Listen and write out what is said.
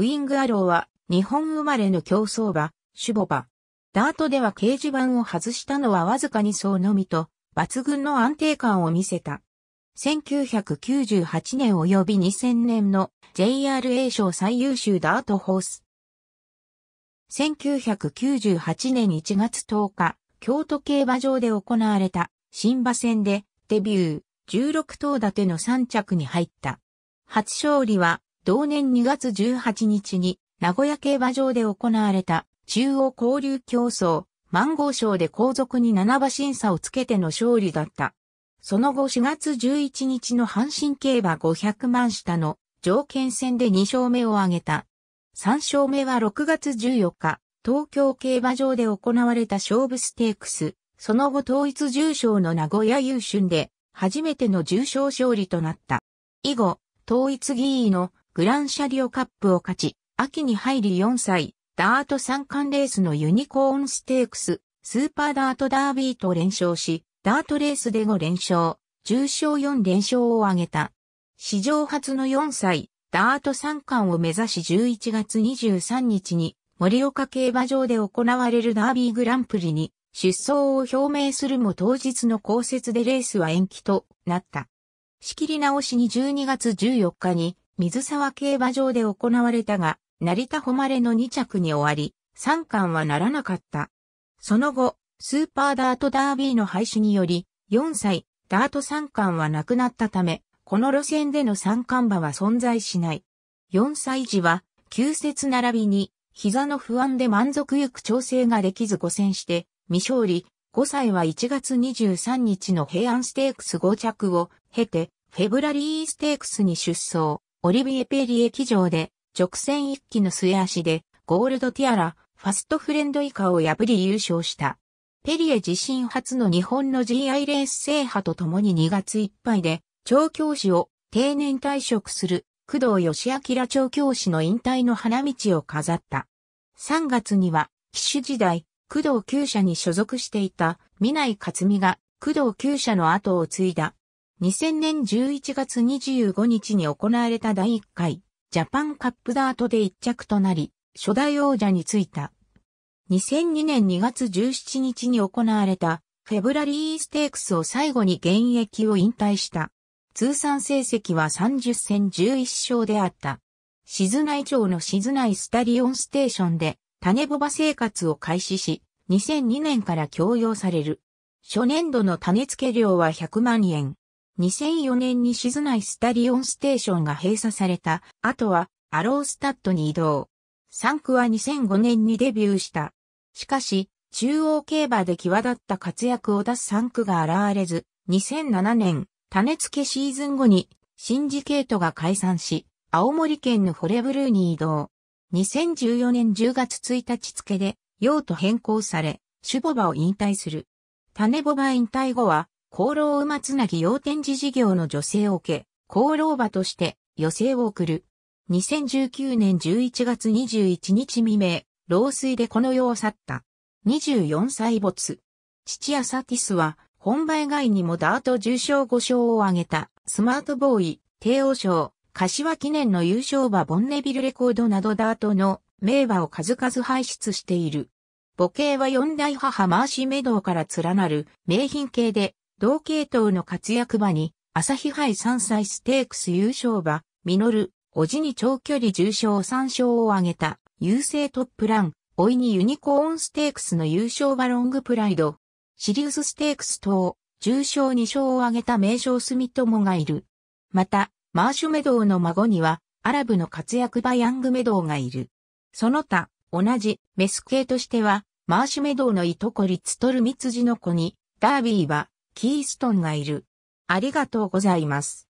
ウィングアローは日本生まれの競走馬、シュボバ。ダートでは掲示板を外したのはわずかに層のみと、抜群の安定感を見せた。1998年及び2000年の JRA 賞最優秀ダートホース。1998年1月10日、京都競馬場で行われた新馬戦でデビュー16頭立ての3着に入った。初勝利は同年2月18日に名古屋競馬場で行われた中央交流競争、万号賞で後続に七馬審査をつけての勝利だった。その後4月11日の阪神競馬500万下の条件戦で2勝目を挙げた。3勝目は6月14日、東京競馬場で行われた勝負ステークス、その後統一重賞の名古屋優春で、初めての重賞勝利となった。以後、統一議員のグランシャリオカップを勝ち、秋に入り4歳、ダート三冠レースのユニコーンステークス、スーパーダートダービーと連勝し、ダートレースで5連勝、重賞4連勝を挙げた。史上初の4歳、ダート三冠を目指し11月23日に、森岡競馬場で行われるダービーグランプリに出走を表明するも当日の降雪でレースは延期となった。仕切り直しに12月14日に水沢競馬場で行われたが、成田誉れの2着に終わり、3冠はならなかった。その後、スーパーダートダービーの廃止により、4歳、ダート3冠はなくなったため、この路線での3冠馬は存在しない。4歳児は、旧節並びに、膝の不安で満足ゆく調整ができず5戦して、未勝利、5歳は1月23日の平安ステークス5着を経て、フェブラリーステークスに出走。オリビエ・ペリエ騎乗で、直線一気の末足で、ゴールドティアラ、ファストフレンド以下を破り優勝した。ペリエ自身初の日本の GI レース制覇とともに2月いっぱいで、調教師を定年退職する工藤義明調教師の引退の花道を飾った。3月には、騎手時代、工藤厩舎に所属していた、南井克美が工藤厩舎の後を継いだ。2000年11月25日に行われた第1回ジャパンカップダートで1着となり、初代王者についた。2002年2月17日に行われたフェブラリーステークスを最後に現役を引退した。通算成績は30戦11勝であった。静内町の静内スタリオンステーションで種ボバ生活を開始し、2002年から供用される。初年度の種付け料は100万円。2004年に静内スタリオンステーションが閉鎖されたあとはアロースタッドに移動。サンクは2005年にデビューした。しかし、中央競馬で際立った活躍を出すサンクが現れず、2007年、種付けシーズン後にシンジケートが解散し、青森県のフォレブルーに移動。2014年10月1日付で用途変更され、シュボバを引退する。種ボバ引退後は、功労馬つなぎ要展示事業の女性を受け、功労馬として余生を送る。2019年11月21日未明、老衰でこの世を去った。24歳没。父アサティスは、本場以外にもダート重賞5賞を挙げた、スマートボーイ、帝王賞、柏記念の優勝馬ボンネビルレコードなどダートの名馬を数々輩出している。母系は四代母マーシメドウから連なる名品系で同系統の活躍場に、朝日杯3歳ステークス優勝馬、ミノル、おじに長距離重賞3勝を挙げた、優勢トップラン、おいにユニコーンステークスの優勝馬ロングプライド、シリウスステークス等、重賞2勝を挙げた名将住友がいる。また、マーシュメドウの孫には、アラブの活躍馬ヤングメドウがいる。その他、同じメス系としては、マーシュメドウのいとこリツトルミツジの子に、ダービーは、キーストンがいる。ありがとうございます。